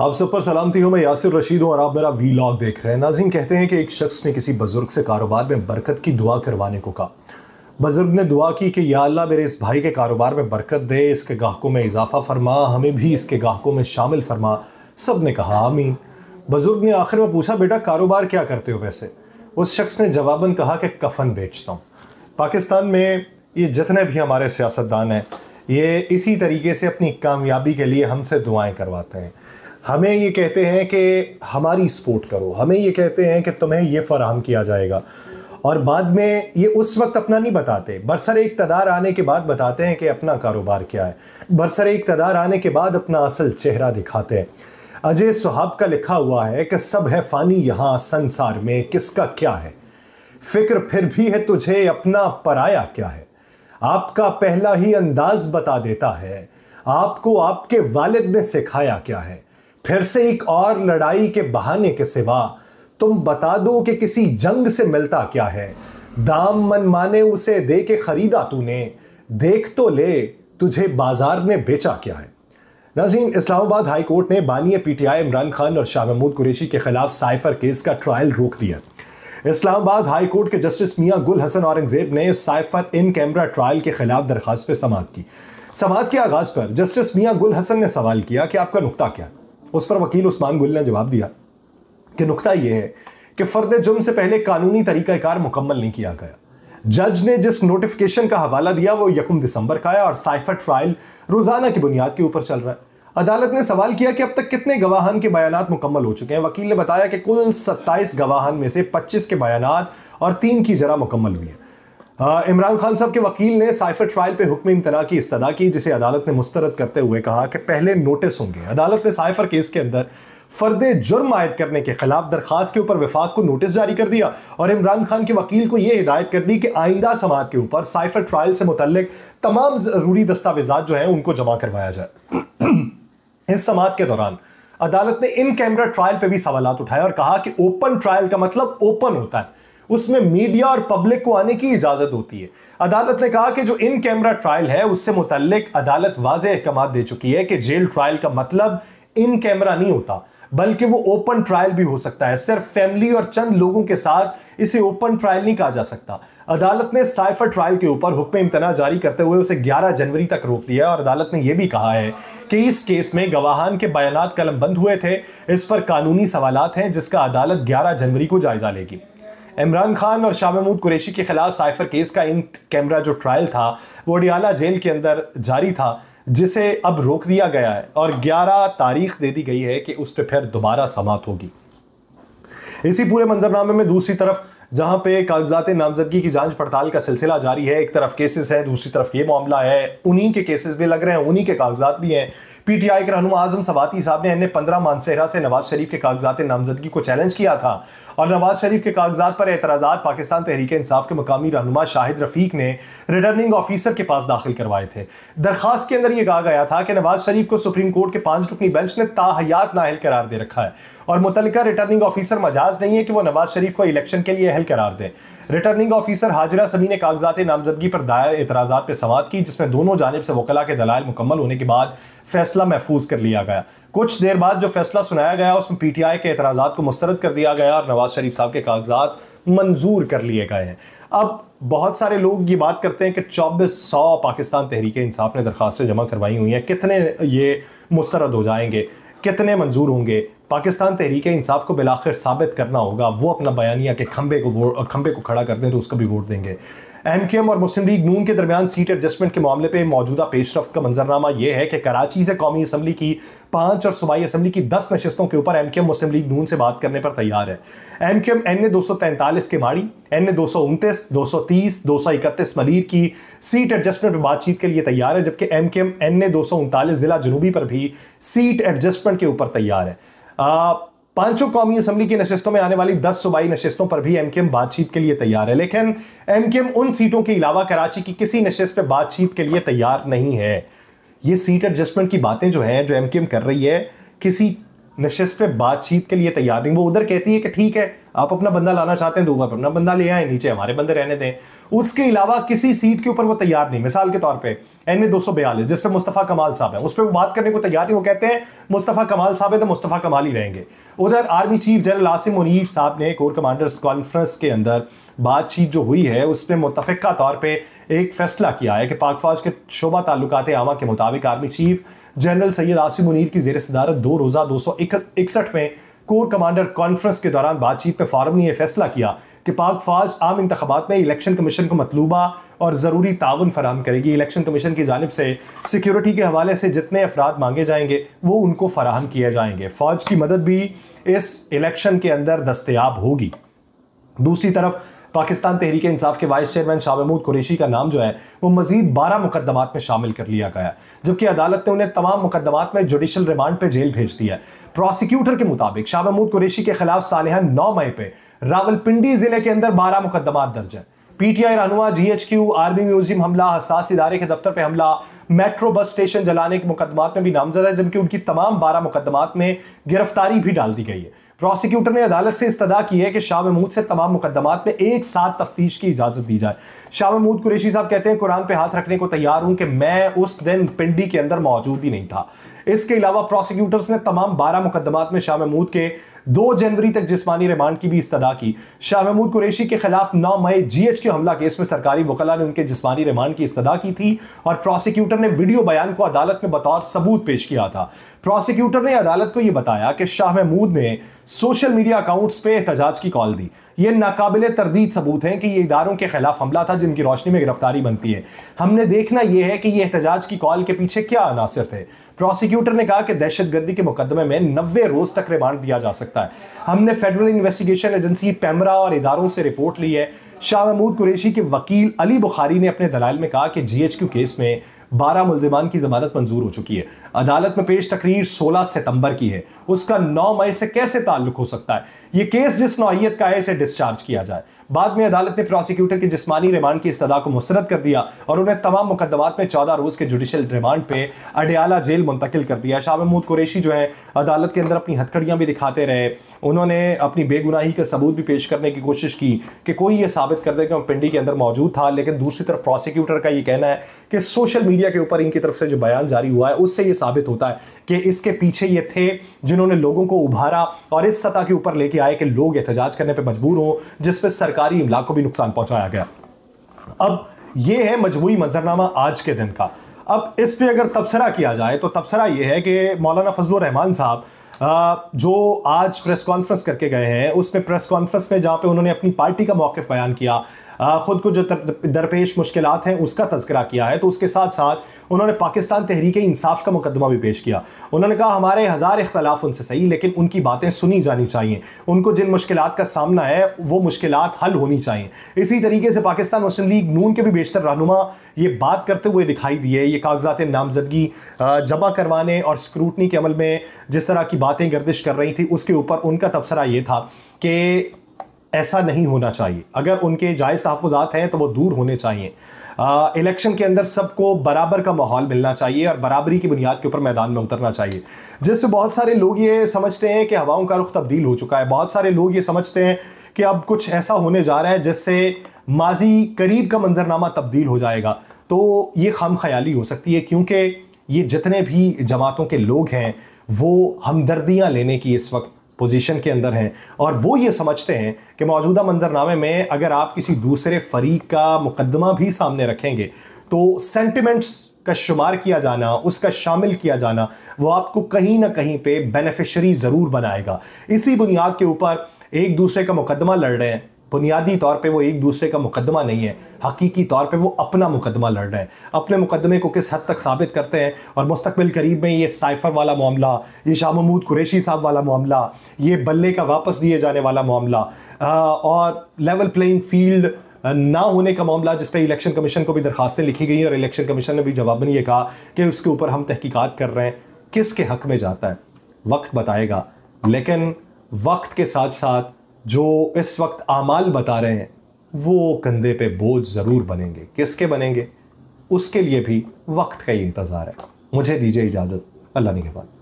आप सब पर सलामती हो मैं यासिर रशीद हूँ और आप मेरा वी लॉग देख रहे हैं नाजिन कहते हैं कि एक शख्स ने किसी बुज़ुर्ग से कारोबार में बरकत की दुआ करवाने को कहा बुज़ुर्ग ने दुआ की कि या अल्लाह मेरे इस भाई के कारोबार में बरकत दे इसके गाहकों में इजाफा फरमा हमें भी इसके गाहकों में शामिल फरमा सब ने कहा आमीन बुज़ुर्ग ने आखिर में पूछा बेटा कारोबार क्या करते हो वैसे उस शख्स ने जवाबन कहा कि कफन बेचता हूँ पाकिस्तान में ये जितने भी हमारे सियासतदान हैं ये इसी तरीके से अपनी कामयाबी के लिए हमसे दुआएं करवाते हैं हमें ये कहते हैं कि हमारी सपोर्ट करो हमें ये कहते हैं कि तुम्हें ये फराहम किया जाएगा और बाद में ये उस वक्त अपना नहीं बताते बरसर इकतदार आने के बाद बताते हैं कि अपना कारोबार क्या है बरसर इकतदार आने के बाद अपना असल चेहरा दिखाते हैं अजय सुहाब का लिखा हुआ है कि सब है फ़ानी यहाँ संसार में किसका क्या है फिक्र फिर भी है तुझे अपना पराया क्या है आपका पहला ही अंदाज बता देता है आपको आपके वालिद ने सिखाया क्या है फिर से एक और लड़ाई के बहाने के सिवा तुम बता दो कि किसी जंग से मिलता क्या है दाम मन माने उसे दे के खरीदा तूने देख तो ले तुझे बाजार ने बेचा क्या है नाजीन इस्लामाबाद हाई कोर्ट ने बानिय पीटीआई इमरान खान और शाह महमूद कुरेशी के खिलाफ साइफर केस का ट्रायल रोक दिया इस्लामाबाद हाई कोर्ट के जस्टिस मियां गुल हसन औरंगजेब ने साइफर इन कैमरा ट्रायल के खिलाफ दरखास्त पर समात की समात के आगाज पर जस्टिस मियां गुल हसन ने सवाल किया कि आपका नुकता क्या है उस पर वकील उस्मान गुल ने जवाब दिया कि नुकता यह है कि फ़र्द जुर्म से पहले कानूनी तरीक़ाकार मुकम्मल नहीं किया गया जज ने जिस नोटिफिकेशन का हवाला दिया वो यकम दिसंबर का है और साइफर ट्रायल रोज़ाना की बुनियाद के ऊपर चल रहा है अदालत ने सवाल किया कि अब तक कितने गवाहान के बयान मुकम्मल हो चुके हैं वकील ने बताया कि कुल 27 गवाहान में से 25 के बयान और तीन की जरा मुकम्मल हुई है इमरान खान साहब के वकील ने साइफर ट्रायल पे हुक्म इम्तना की इस्तदा की जिसे अदालत ने मुस्तरद करते हुए कहा कि पहले नोटिस होंगे अदालत ने साइफर केस के अंदर फर्द जुर्म आयद करने के खिलाफ दरख्वास्त के ऊपर विफाक को नोटिस जारी कर दिया और इमरान खान के वकील को यह हिदायत कर दी कि आइंदा समात के ऊपर साइफर ट्रायल से मुतल तमाम ज़रूरी दस्तावेजा जो हैं उनको जमा करवाया जाए इस समात के दौरान अदालत ने इन कैमरा ट्रायल पर भी सवाल उठाए और कहा कि ओपन ट्रायल का मतलब ओपन होता है उसमें मीडिया और पब्लिक को आने की इजाजत होती है अदालत ने कहा कि जो इन कैमरा ट्रायल है उससे मुतलक अदालत वाज अहकाम दे चुकी है कि जेल ट्रायल का मतलब इन कैमरा नहीं होता बल्कि वो ओपन ट्रायल भी हो सकता है सिर्फ फैमिली और चंद लोगों के साथ इसे ओपन ट्रायल नहीं कहा जा सकता अदालत ने साइफर ट्रायल के ऊपर हुक्म इम्तना जारी करते हुए उसे 11 जनवरी तक रोक दिया है और अदालत ने यह भी कहा है कि इस केस में गवाहान के बयान कलम बंद हुए थे इस पर कानूनी सवाल हैं जिसका अदालत 11 जनवरी को जायजा लेगी इमरान खान और शाह महमूद कुरैशी के खिलाफ साइफर केस का इन कैमरा जो ट्रायल था वो डियाला जेल के अंदर जारी था जिसे अब रोक दिया गया है और 11 तारीख दे दी गई है कि उस पर फिर दोबारा समाप्त होगी इसी पूरे मंजरनामे में दूसरी तरफ जहां पे कागजात नामजदगी की जांच पड़ताल का सिलसिला जारी है एक तरफ केसेस है दूसरी तरफ ये मामला है उन्हीं के केसेस भी लग रहे हैं उन्हीं के कागजात भी हैं पीटीआई के रहनुमा आजम सवाती साहब ने एन पंद्रह मानसेहरा से नवाज शरीफ के कागजात नामजदगी को चैलेंज किया था और नवाज शरीफ के कागजात पर एतराज पाकिस्तान तहरीक इंसाफ के मकामी रहनुमा शाहिद रफीक ने रिटर्निंग ऑफिसर के पास दाखिल करवाए थे दरखास्त के अंदर यह कहा गया था कि नवाज शरीफ को सुप्रीम कोर्ट के पांच रुकनी बेंच ने ताहयात नाहल करार दे रखा है और मुतलका रिटर्निंग ऑफिसर मजाज नहीं है कि वह नवाज शरीफ को इलेक्शन के लिए अहल करार दें रिटर्निंग ऑफिसर हाजरा सभी ने कागजात नामजदगी पर दायर एतराज़ा पर समात की जिसमें दोनों जानब से वकला के दलाल मुकम्मल होने के बाद फैसला महफूज कर लिया गया कुछ देर बाद जो फैसला सुनाया गया उसमें पी टी आई के एतराज़ा को मुस्तरद कर दिया गया और नवाज शरीफ साहब के कागजात मंजूर कर लिए गए हैं अब बहुत सारे लोग ये बात करते हैं कि चौबीस सौ पाकिस्तान तहरीक इंसाफ ने दरख्वास्तें जमा करवाई हुई हैं कितने ये मुस्तरद हो जाएंगे कितने मंजूर होंगे पाकिस्तान तहरीक इंसाफ को बिलाखिर साबित करना होगा वो अपना बयानिया के खंबे को खंबे को खड़ा कर दें तो उसका भी वोट देंगे एम एम और मुस्लिम लीग नून के दरमियान सीट एडजस्टमेंट के मामले पर पे मौजूदा पेशरफ का मंजरनामा यह है कि कराची से कौमी असम्बली की पाँच और सूबाई असम्बली की दस नशस्तों के ऊपर एम एम मुस्लिम लीग नून से बात करने पर तैयार है एम क्यू एम एन ने दो सौ तैंतालीस के माड़ी एन ने दो सौ उनतीस दो सौ तीस दो सौ इकतीस मलिर की सीट एडजस्टमेंट पर बातचीत के लिए तैयार है जबकि एम क्यू एम एन ने दो सौ उनतालीस जिला जनूबी पर भी सीट एडजस्टमेंट के ऊपर तैयार है पांचों कौमी असेंबली की नशस्तों में आने वाली दस सूबाई नशस्तों पर भी एमकेएम बातचीत के लिए तैयार है लेकिन एमकेएम उन सीटों के अलावा कराची की किसी नशस्त पर बातचीत के लिए तैयार नहीं है ये सीट एडजस्टमेंट की बातें जो हैं जो एमकेएम कर रही है किसी नशस्त पे बातचीत के लिए तैयार नहीं वो उधर कहती है कि ठीक है आप अपना बंदा लाना चाहते हैं दो आप अपना बंदा ले आए नीचे हमारे बंदे रहने दें उसके अलावा किसी सीट के ऊपर वो तैयार नहीं मिसाल के तौर पर एन ए दो सौ बयालीस जिसपे मुस्तफ़ा कमाल साहब है उस पर वो बात करने को तैयार नहीं वो कहते हैं मुस्तफ़ा कमाल साहब है तो मुस्तफ़ा कमाल ही रहेंगे उधर army chief general Asim Munir साहब ने कोर कमांडर्स कॉन्फ्रेंस के अंदर बातचीत जो हुई है उस पर मुतफ़ा तौर पर एक फैसला किया है कि पाक फौज के शोबा ताल्लुकात आवा के मुताबिक army chief general Syed Asim Munir की जेर सदारत दो रोज़ा दो सौ इकसठ में कोर कमांडर कॉन्फ्रेंस के दौरान बातचीत पर फार्म ने यह फैसला किया कि पाक फौज आम इंतबात में इलेक्शन कमीशन को मतलूबा और ज़रूरी ताउन फराम करेगी इलेक्शन कमीशन की जानब से सिक्योरिटी के हवाले से जितने अफराद मांगे जाएंगे वो उनको फराहम किए जाएंगे फ़ौज की मदद भी इस इलेक्शन के अंदर दस्तियाब होगी दूसरी तरफ पाकिस्तान तहरीक इंसाफ के वाइस चेयरमैन शाह महमूद कुरेशी का नाम जो है वो मजीद बारह मुकदमात में शामिल कर लिया गया जबकि अदालत ने उन्हें तमाम मुकदमात में जुडिशल रिमांड पर जेल भेज दिया है प्रोसिक्यूटर के मुताबिक शाह महमूद कुरेशी के खिलाफ सालिहान नौ मई पे रावलपिंडी जिले के अंदर बारह मुकदमा दर्ज है पीटीआई रहनुमा G H Q army museum हमला हसास इदारे के दफ्तर पर हमला मेट्रो बस स्टेशन जलाने के मुकदमात में भी नामजद है जबकि उनकी तमाम बारह मुकदमात में गिरफ्तारी भी डाल दी गई है प्रोसिक्यूटर ने अदालत से इस्तदा की है कि शाह महमूद से तमाम मुकदमात में एक साथ तफ्तीश की इजाज़त दी जाए शाह महमूद कुरेशी साहब कहते हैं कुरान पे हाथ रखने को तैयार हूं कि मैं उस दिन पिंडी के अंदर मौजूद ही नहीं था इसके अलावा प्रोसिक्यूटर्स ने तमाम बारह मुकदमात में शाह महमूद के दो जनवरी तक जिसमानी रिमांड की भी इस्तः की शाह महमूद कुरेशी के खिलाफ नौ मई जीएच के हमला केस में सरकारी वकला ने उनके जिसमानी रिमांड की इस्तः की थी और प्रोसिक्यूटर ने वीडियो बयान को अदालत में बतौर सबूत पेश किया था प्रोसिक्यूटर ने अदालत को यह बताया कि शाह महमूद ने सोशल मीडिया अकाउंट्स पे एहतजाज की कॉल दी ये नाकाबिल तरदीद सबूत हैं कि ये इदारों के खिलाफ हमला था जिनकी रोशनी में गिरफ्तारी बनती है हमने देखना यह है कि ये एहतजाज की कॉल के पीछे क्या अनासर थे प्रोसिक्यूटर ने कहा कि दहशतगर्दी के मुकदमे में नब्बे रोज तक रिमांड दिया जा सकता है सकता है हमने फेडरल इन्वेस्टिगेशन एजेंसी पैमरा और इदारों से रिपोर्ट ली है शाह महमूद कुरेशी के वकील अली बुखारी ने अपने दलाल में कहा कि जीएचक्यू केस में बारह मुलजमान की जमानत मंजूर हो चुकी है अदालत में पेश तकरीर 16 सितंबर की है उसका 9 मई से कैसे ताल्लुक हो सकता है ये केस जिस नौत का है इसे डिस्चार्ज किया जाए बाद में अदालत ने प्रोसिक्यूटर की जिसमानी रिमांड की इस्तः को मुस्रद कर दिया और उन्हें तमाम मुकदमात में चौदह रोज़ के जुडिशल रिमांड पर अडयाला जेल मुंतकिल कर दिया शाह महमूद कुरेशी जो है अदालत के अंदर अपनी हथकड़ियाँ भी दिखाते रहे उन्होंने अपनी बेगुनाही का सबूत भी पेश करने की कोशिश की कि कोई ये साबित कर दे कि वो पिंडी के अंदर मौजूद था लेकिन दूसरी तरफ प्रोसिक्यूटर का ये कहना है कि सोशल मीडिया के ऊपर इनकी तरफ से जो बयान जारी हुआ है उससे ये साबित होता है कि इसके पीछे ये थे जिन्होंने लोगों को उभारा और इस सतह के ऊपर लेके आए कि लोग एहतजाज करने पर मजबूर हों जिस पर सरकारी इमला को भी नुकसान पहुंचाया गया अब ये है मजमू मंजरनामा आज के दिन का अब इस पर अगर तबसरा किया जाए तो तबसरा ये है कि मौलाना फजल रहमान साहब जो आज प्रेस कॉन्फ्रेंस करके गए हैं उसमें प्रेस कॉन्फ्रेंस में जहाँ पे उन्होंने अपनी पार्टी का मौक़ बयान किया ख़ुद को जो दरपेश मुश्किल हैं उसका तस्करा किया है तो उसके साथ साथ उन्होंने पाकिस्तान तहरीक इंसाफ का मुकदमा भी पेश किया उन्होंने कहा हमारे हज़ार इख्तलाफ उनसे सही लेकिन उनकी बातें सुनी जानी चाहिए उनको जिन मुश्किल का सामना है वो मुश्किल हल होनी चाहिए इसी तरीके से पाकिस्तान मुस्लिम लीग नून के भी बेशतर रहनुमा ये बात करते हुए दिखाई दिए ये कागजात नामजदगी जमा करवाने और स्क्रूटनी के अमल में जिस तरह की बातें गर्दिश कर रही थी उसके ऊपर उनका तबसरा ये था कि ऐसा नहीं होना चाहिए अगर उनके जायज़ तहफ़ात हैं तो वो दूर होने चाहिए इलेक्शन के अंदर सबको बराबर का माहौल मिलना चाहिए और बराबरी की बुनियाद के ऊपर मैदान में उतरना चाहिए जिससे बहुत सारे लोग ये समझते हैं कि हवाओं का रुख तब्दील हो चुका है बहुत सारे लोग ये समझते हैं कि अब कुछ ऐसा होने जा रहा है जिससे माजी करीब का मंजरनामा तब्दील हो जाएगा तो ये खाम ख्याली हो सकती है क्योंकि ये जितने भी जमातों के लोग हैं वो हमदर्दियाँ लेने की इस वक्त पोजीशन के अंदर हैं और वो ये समझते हैं कि मौजूदा मंजरनामे में अगर आप किसी दूसरे फरीक का मुकदमा भी सामने रखेंगे तो सेंटिमेंट्स का शुमार किया जाना उसका शामिल किया जाना वो आपको कहीं ना कहीं पे बेनिफिशरी ज़रूर बनाएगा इसी बुनियाद के ऊपर एक दूसरे का मुकदमा लड़ रहे हैं बुनियादी तौर पे वो एक दूसरे का मुकदमा नहीं है हकीकी तौर पे वो अपना मुकदमा लड़ रहे हैं अपने मुकदमे को किस हद तक साबित करते हैं और मुस्तबिल करीब में ये साइफर वाला मामला ये शाह महमूद कुरेशी साहब वाला मामला ये बल्ले का वापस दिए जाने वाला मामला और लेवल प्लेइंग फील्ड ना होने का मामला जिस पर इलेक्शन कमीशन को भी दरखास्तें लिखी गई और इलेक्शन कमीशन ने भी जवाब ये कहा कि उसके ऊपर हम तहकीकात कर रहे हैं किसके हक में जाता है वक्त बताएगा लेकिन वक्त के साथ साथ जो इस वक्त आमाल बता रहे हैं वो कंधे पे बोझ ज़रूर बनेंगे किसके बनेंगे उसके लिए भी वक्त का ही इंतज़ार है मुझे दीजिए इजाज़त अल्लाह ने के बाद